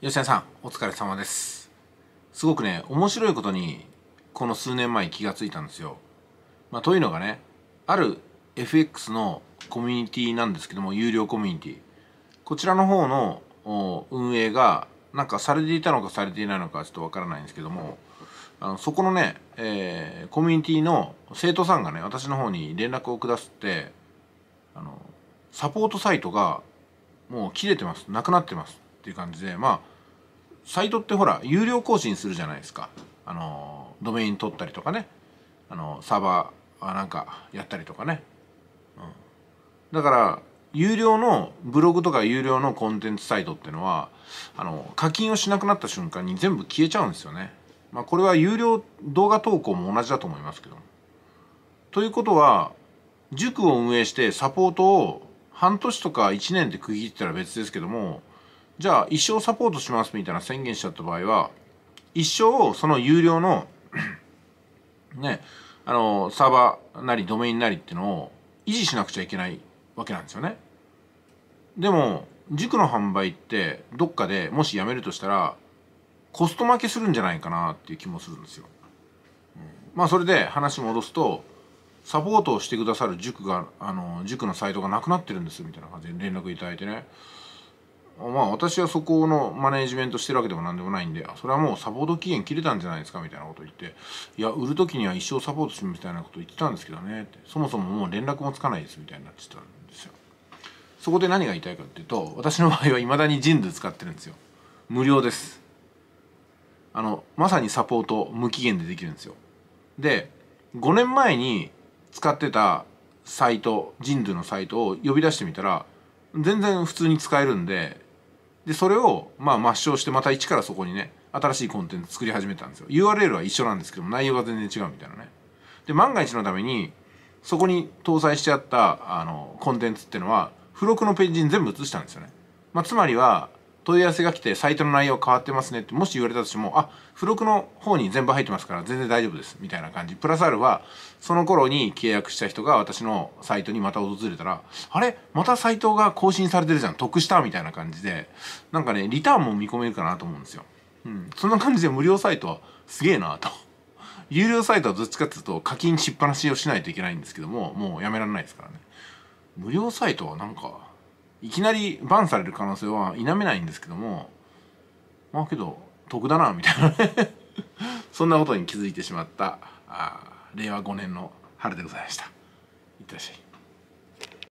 吉田さんお疲れ様ですすごくね面白いことにこの数年前気がついたんですよ、まあ、というのがねある FX のコミュニティなんですけども有料コミュニティこちらの方の運営がなんかされていたのかされていないのかちょっとわからないんですけどもあのそこのね、えー、コミュニティの生徒さんがね私の方に連絡を下すってあのサポートサイトがもう切れてますなくなってますっていう感じでまあサイトってほら有料更新するじゃないですかあのドメイン取ったりとかねあのサーバーなんかやったりとかね、うん、だから有料のブログとか有料のコンテンツサイトっていうのはあの課金をしなくなった瞬間に全部消えちゃうんですよねまあこれは有料動画投稿も同じだと思いますけどということは塾を運営してサポートを半年とか1年で区切ったら別ですけどもじゃあ一生サポートしますみたいな宣言しちゃった場合は一生その有料の ねあのサーバーなりドメインなりっていうのを維持しなくちゃいけないわけなんですよね。でも塾の販売ってどっかでもしやめるとしたらコスト負けするんじゃないかなっていう気もするんですよ。うん、まあそれで話戻すとサポートをしてくださる塾があの塾のサイトがなくなってるんですみたいな感じで連絡いただいてねまあ私はそこのマネージメントしてるわけでも何でもないんでそれはもうサポート期限切れたんじゃないですかみたいなこと言っていや売る時には一生サポートするみたいなこと言ってたんですけどねってそもそももう連絡もつかないですみたいになってたんですよそこで何が言いたいかっていうと私の場合はいまだにジンズ使ってるんですよ無料ですあのまさにサポート無期限でできるんですよで5年前に使ってたサイトジンズのサイトを呼び出してみたら全然普通に使えるんででそれをまあ抹消してまた一からそこにね新しいコンテンツ作り始めたんですよ URL は一緒なんですけど内容が全然違うみたいなねで万が一のためにそこに搭載してあったあのコンテンツっていうのは付録のページに全部移したんですよね、まあ、つまりは問い合わせが来てサイトの内容変わってますねってもし言われたとしてもあ付録の方に全部入ってますから全然大丈夫ですみたいな感じプラスアルファその頃に契約した人が私のサイトにまた訪れたらあれまたサイトが更新されてるじゃん得したみたいな感じでなんかねリターンも見込めるかなと思うんですよ、うん、そんな感じで無料サイトはすげえなと有料サイトはどっちかっていうと課金しっぱなしをしないといけないんですけどももうやめられないですからね無料サイトはなんかいきなりバンされる可能性は否めないんですけどもまあけど得だなみたいなね そんなことに気づいてしまったあ令和5年の春でございましたいってらっしゃい